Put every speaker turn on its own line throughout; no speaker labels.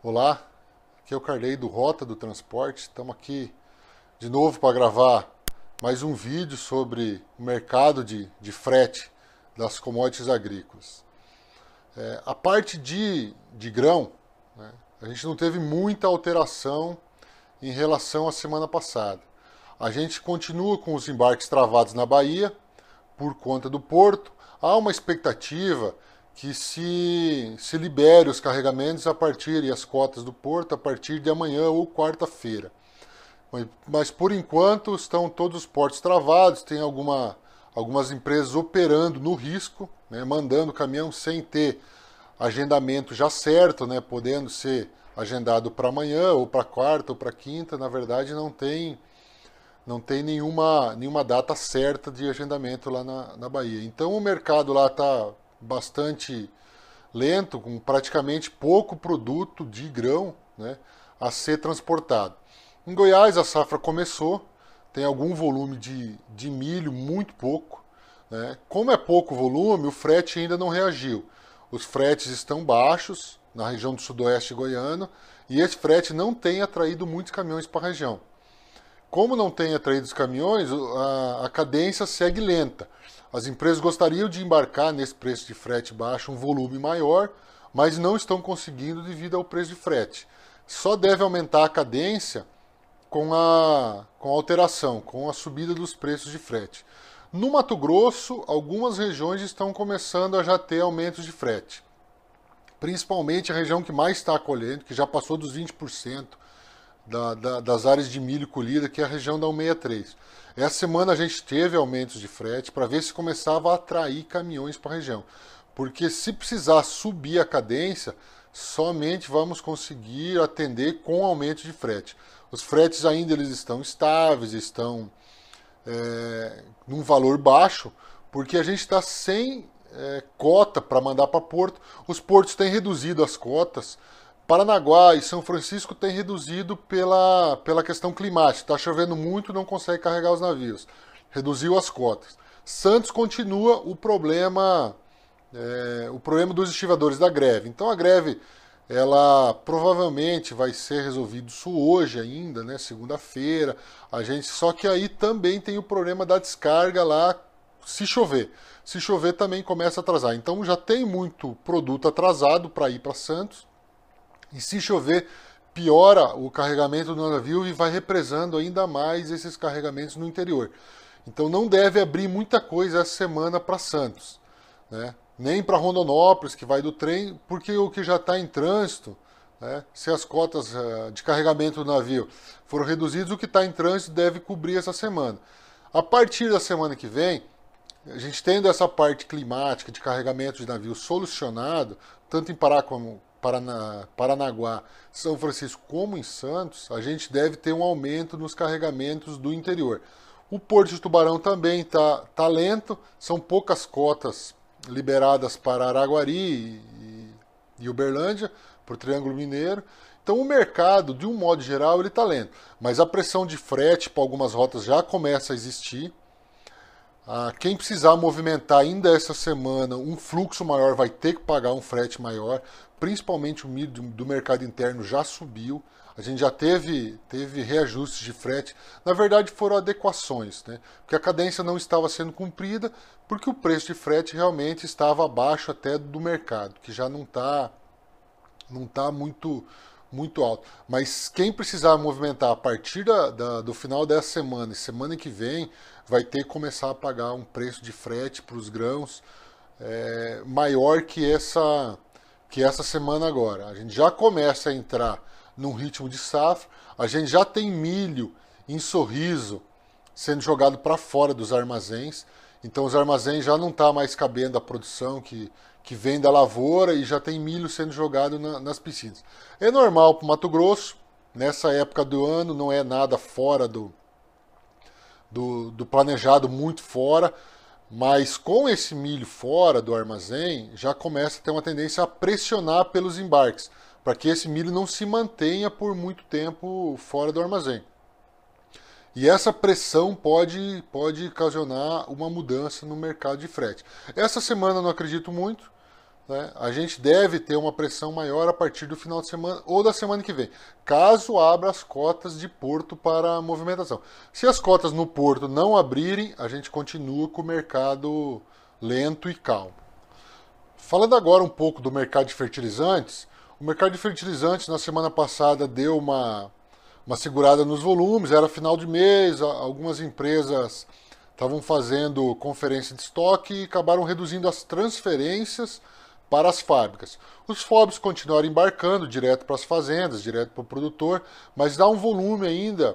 Olá, aqui é o Carlei do Rota do Transporte. Estamos aqui de novo para gravar mais um vídeo sobre o mercado de, de frete das commodities agrícolas. É, a parte de, de grão, né, a gente não teve muita alteração em relação à semana passada. A gente continua com os embarques travados na Bahia por conta do porto. Há uma expectativa que se, se libere os carregamentos a partir e as cotas do porto a partir de amanhã ou quarta-feira. Mas, mas, por enquanto estão todos os portos travados, tem alguma, algumas empresas operando no risco, né, mandando caminhão sem ter agendamento já certo, né, podendo ser agendado para amanhã ou para quarta ou para quinta, na verdade não tem não tem nenhuma, nenhuma data certa de agendamento lá na, na Bahia. Então o mercado lá está bastante lento, com praticamente pouco produto de grão né, a ser transportado. Em Goiás, a safra começou, tem algum volume de, de milho, muito pouco. Né? Como é pouco volume, o frete ainda não reagiu. Os fretes estão baixos na região do sudoeste goiano e esse frete não tem atraído muitos caminhões para a região. Como não tem atraído os caminhões, a, a cadência segue lenta. As empresas gostariam de embarcar nesse preço de frete baixo um volume maior, mas não estão conseguindo devido ao preço de frete. Só deve aumentar a cadência com a, com a alteração, com a subida dos preços de frete. No Mato Grosso, algumas regiões estão começando a já ter aumentos de frete. Principalmente a região que mais está acolhendo, que já passou dos 20%, da, da, das áreas de milho colhida, que é a região da 163. Essa semana a gente teve aumentos de frete para ver se começava a atrair caminhões para a região. Porque se precisar subir a cadência, somente vamos conseguir atender com aumento de frete. Os fretes ainda eles estão estáveis, estão é, num valor baixo, porque a gente está sem é, cota para mandar para porto. Os portos têm reduzido as cotas Paranaguá e São Francisco têm reduzido pela, pela questão climática. Está chovendo muito, não consegue carregar os navios. Reduziu as cotas. Santos continua o problema é, o problema dos estivadores da greve. Então a greve ela provavelmente vai ser resolvida isso hoje ainda, né, segunda-feira. A gente só que aí também tem o problema da descarga lá se chover. Se chover também começa a atrasar. Então já tem muito produto atrasado para ir para Santos. E se chover, piora o carregamento do navio e vai represando ainda mais esses carregamentos no interior. Então não deve abrir muita coisa essa semana para Santos, né? nem para Rondonópolis, que vai do trem, porque o que já está em trânsito, né? se as cotas eh, de carregamento do navio foram reduzidas, o que está em trânsito deve cobrir essa semana. A partir da semana que vem, a gente tendo essa parte climática de carregamento de navio solucionado, tanto em Pará como, Paranaguá, São Francisco como em Santos, a gente deve ter um aumento nos carregamentos do interior. O Porto de Tubarão também está tá lento, são poucas cotas liberadas para Araguari e, e Uberlândia, para o Triângulo Mineiro. Então o mercado, de um modo geral, ele está lento. Mas a pressão de frete para algumas rotas já começa a existir. Ah, quem precisar movimentar ainda essa semana um fluxo maior vai ter que pagar um frete maior, principalmente o milho do mercado interno já subiu. A gente já teve, teve reajustes de frete. Na verdade, foram adequações, né? porque a cadência não estava sendo cumprida, porque o preço de frete realmente estava abaixo até do mercado, que já não está não tá muito, muito alto. Mas quem precisar movimentar a partir da, da, do final dessa semana e semana que vem, vai ter que começar a pagar um preço de frete para os grãos é, maior que essa, que essa semana agora. A gente já começa a entrar num ritmo de safra, a gente já tem milho em sorriso sendo jogado para fora dos armazéns. Então os armazéns já não está mais cabendo a produção que, que vem da lavoura e já tem milho sendo jogado na, nas piscinas. É normal para o Mato Grosso, nessa época do ano, não é nada fora do, do, do planejado, muito fora. Mas com esse milho fora do armazém, já começa a ter uma tendência a pressionar pelos embarques, para que esse milho não se mantenha por muito tempo fora do armazém. E essa pressão pode, pode ocasionar uma mudança no mercado de frete. Essa semana não acredito muito. Né? A gente deve ter uma pressão maior a partir do final de semana ou da semana que vem, caso abra as cotas de porto para movimentação. Se as cotas no porto não abrirem, a gente continua com o mercado lento e calmo. Falando agora um pouco do mercado de fertilizantes, o mercado de fertilizantes na semana passada deu uma uma segurada nos volumes, era final de mês, algumas empresas estavam fazendo conferência de estoque e acabaram reduzindo as transferências para as fábricas. Os FOBs continuaram embarcando direto para as fazendas, direto para o produtor, mas dá um volume ainda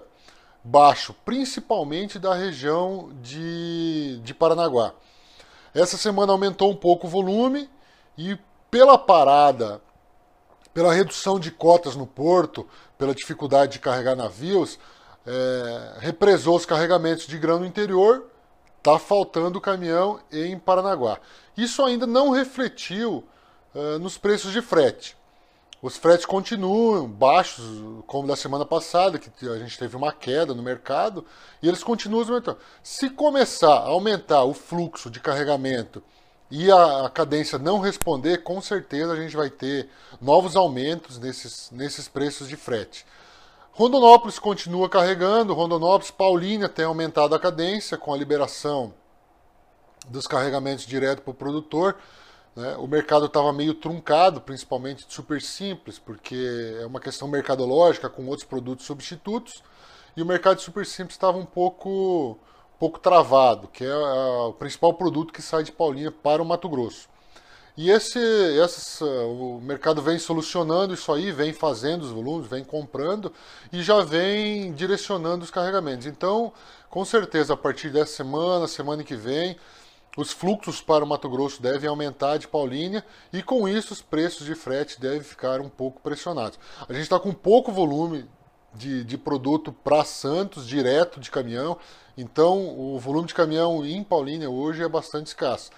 baixo, principalmente da região de, de Paranaguá. Essa semana aumentou um pouco o volume e pela parada pela redução de cotas no porto, pela dificuldade de carregar navios, é, represou os carregamentos de grão no interior, está faltando caminhão em Paranaguá. Isso ainda não refletiu uh, nos preços de frete. Os fretes continuam baixos, como da semana passada, que a gente teve uma queda no mercado, e eles continuam aumentando. Se começar a aumentar o fluxo de carregamento e a, a cadência não responder, com certeza a gente vai ter novos aumentos nesses, nesses preços de frete. Rondonópolis continua carregando, Rondonópolis, Paulínia tem aumentado a cadência com a liberação dos carregamentos direto para o produtor. Né? O mercado estava meio truncado, principalmente de super simples, porque é uma questão mercadológica com outros produtos substitutos, e o mercado de super simples estava um pouco pouco travado, que é a, é o principal produto que sai de Paulinha para o Mato Grosso. E esse, esse, eh, o mercado vem solucionando isso aí, vem fazendo os volumes, vem comprando e já vem direcionando os carregamentos. Então, com certeza, a partir dessa semana, semana que vem, os fluxos para o Mato Grosso devem aumentar de Paulínia e com isso os preços de frete devem ficar um pouco pressionados. A gente está com pouco volume de, de produto para Santos, direto de caminhão. Então, o volume de caminhão em Paulínia hoje é bastante escasso.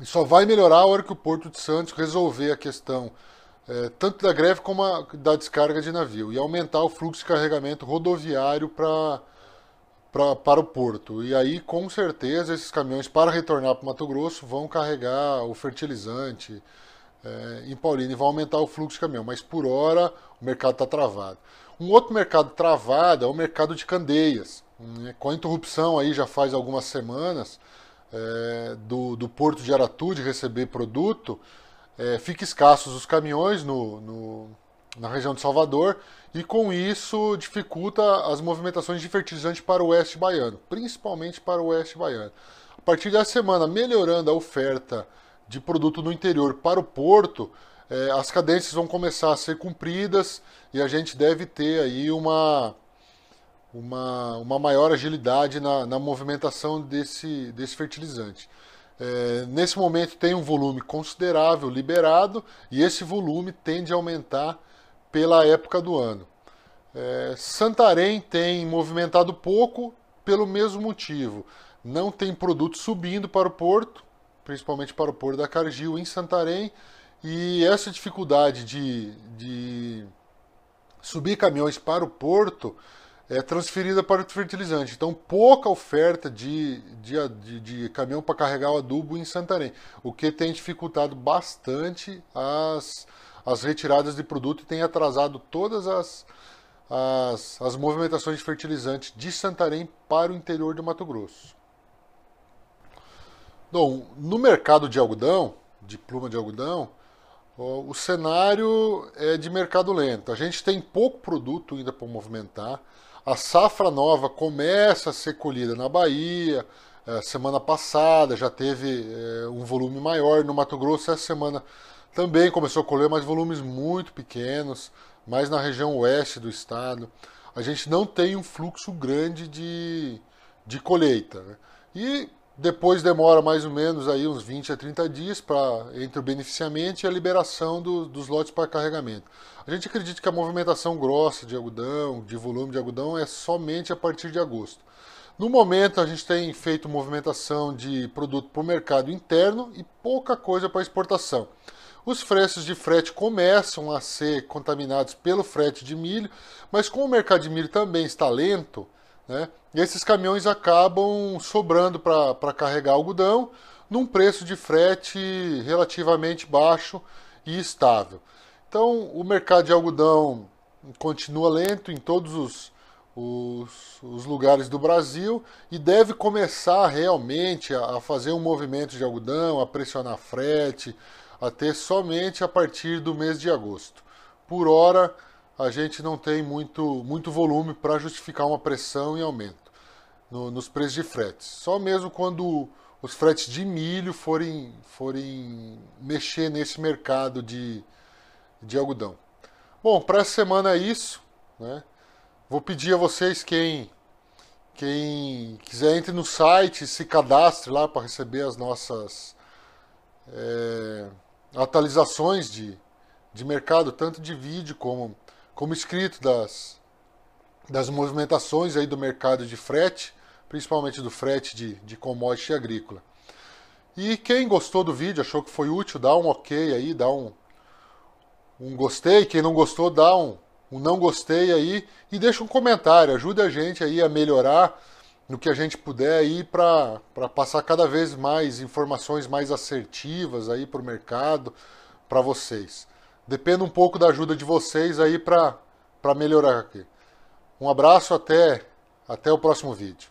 E só vai melhorar a hora que o Porto de Santos resolver a questão é, tanto da greve como a, da descarga de navio e aumentar o fluxo de carregamento rodoviário para para o porto. E aí, com certeza, esses caminhões, para retornar para o Mato Grosso, vão carregar o fertilizante, é, em Paulínia vai aumentar o fluxo de caminhão, mas por hora o mercado está travado. Um outro mercado travado é o mercado de Candeias. Né? Com a interrupção aí já faz algumas semanas é, do, do porto de Aratu de receber produto, é, fica escassos os caminhões no, no, na região de Salvador e com isso dificulta as movimentações de fertilizante para o oeste baiano, principalmente para o oeste baiano. A partir da semana, melhorando a oferta de produto do interior para o porto, é, as cadências vão começar a ser cumpridas e a gente deve ter aí uma, uma, uma maior agilidade na, na movimentação desse, desse fertilizante. É, nesse momento tem um volume considerável liberado e esse volume tende a aumentar pela época do ano. É, Santarém tem movimentado pouco pelo mesmo motivo. Não tem produto subindo para o porto principalmente para o Porto da Cargill, em Santarém. E essa dificuldade de, de subir caminhões para o porto é transferida para o fertilizante. Então, pouca oferta de, de, de, de caminhão para carregar o adubo em Santarém, o que tem dificultado bastante as, as retiradas de produto e tem atrasado todas as, as, as movimentações de fertilizante de Santarém para o interior de Mato Grosso. Bom, no mercado de algodão, de pluma de algodão, o cenário é de mercado lento. A gente tem pouco produto ainda para movimentar. A safra nova começa a ser colhida na Bahia. É, semana passada já teve é, um volume maior. No Mato Grosso, essa semana também começou a colher, mas volumes muito pequenos, mais na região oeste do estado. A gente não tem um fluxo grande de, de colheita. Né? E depois demora mais ou menos aí uns 20 a 30 dias para entre o beneficiamento e a liberação do, dos lotes para carregamento. A gente acredita que a movimentação grossa de algodão, de volume de algodão, é somente a partir de agosto. No momento, a gente tem feito movimentação de produto para o mercado interno e pouca coisa para exportação. Os preços de frete começam a ser contaminados pelo frete de milho, mas como o mercado de milho também está lento, né? E esses caminhões acabam sobrando para carregar algodão num preço de frete relativamente baixo e estável. Então, o mercado de algodão continua lento em todos os, os, os lugares do Brasil e deve começar realmente a, a fazer um movimento de algodão, a pressionar frete, até somente a partir do mês de agosto. Por hora, a gente não tem muito, muito volume para justificar uma pressão e aumento no, nos preços de fretes. Só mesmo quando os fretes de milho forem, forem mexer nesse mercado de, de algodão. Bom, para essa semana é isso. Né? Vou pedir a vocês quem quem quiser entre no site, se cadastre lá para receber as nossas é, atualizações de, de mercado, tanto de vídeo como como escrito das, das movimentações aí do mercado de frete, principalmente do frete de, de commodity agrícola. E quem gostou do vídeo, achou que foi útil, dá um ok aí, dá um, um gostei. Quem não gostou, dá um, um não gostei aí e deixa um comentário. Ajuda a gente aí a melhorar no que a gente puder aí para passar cada vez mais informações mais assertivas aí para o mercado, para vocês. Dependo um pouco da ajuda de vocês aí para melhorar aqui. Um abraço, até, até o próximo vídeo.